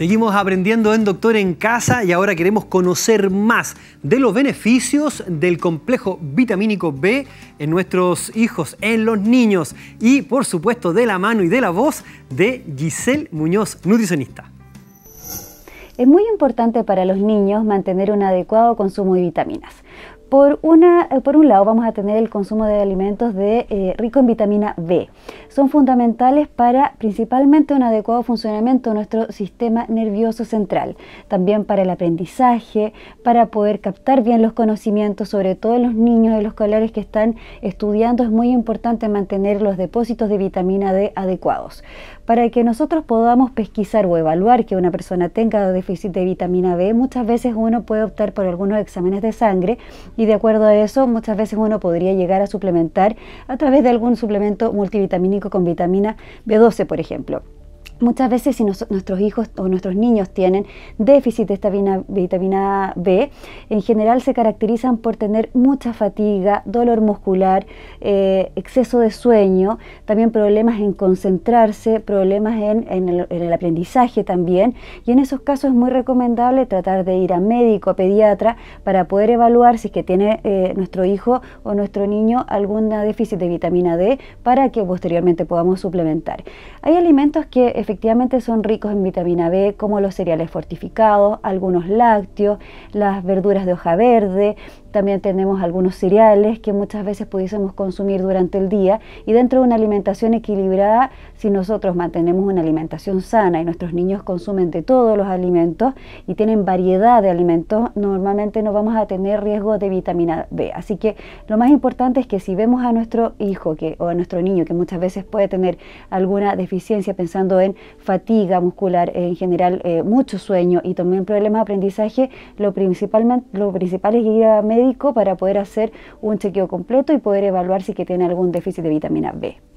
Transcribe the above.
Seguimos aprendiendo en Doctor en Casa y ahora queremos conocer más de los beneficios del complejo vitamínico B en nuestros hijos, en los niños y por supuesto de la mano y de la voz de Giselle Muñoz, nutricionista. Es muy importante para los niños mantener un adecuado consumo de vitaminas por, una, eh, por, un lado vamos a tener el consumo de alimentos de, eh, rico en vitamina B. Son fundamentales para principalmente un adecuado funcionamiento de nuestro sistema nervioso central, también para el aprendizaje, para poder captar bien los conocimientos, sobre todo en los niños de los escolares que están estudiando, es muy importante mantener los depósitos de vitamina D adecuados. Para que nosotros podamos pesquisar o evaluar que una persona tenga déficit de vitamina B, muchas veces uno puede optar por algunos exámenes de sangre y de acuerdo a eso muchas veces uno podría llegar a suplementar a través de algún suplemento multivitamínico con vitamina B12, por ejemplo. Muchas veces si nuestros hijos o nuestros niños tienen déficit de esta vitamina, B, en general se caracterizan por tener mucha fatiga, dolor muscular, eh, exceso de sueño, también problemas en concentrarse, problemas en, el, aprendizaje también. Y en esos casos es muy recomendable tratar de ir a médico, a pediatra, para poder evaluar si es que tiene eh, nuestro hijo o nuestro niño algún déficit de vitamina D para que posteriormente podamos suplementar. Hay alimentos que efectivamente son ricos en vitamina B, como los cereales fortificados, algunos lácteos, las verduras de hoja verde, también tenemos algunos cereales que muchas veces pudiésemos consumir durante el día y dentro de una alimentación equilibrada, si nosotros mantenemos una alimentación sana y nuestros niños consumen de todos los alimentos y tienen variedad de alimentos, normalmente no vamos a tener riesgo de vitamina B. Así que lo más importante es que si vemos a nuestro hijo que, o a nuestro niño que muchas veces puede tener alguna deficiencia pensando en fatiga muscular, eh, en general eh, mucho sueño y también problemas de aprendizaje, lo, lo principal es ir a médico para poder hacer un chequeo completo y poder evaluar si que tiene algún déficit de vitamina B.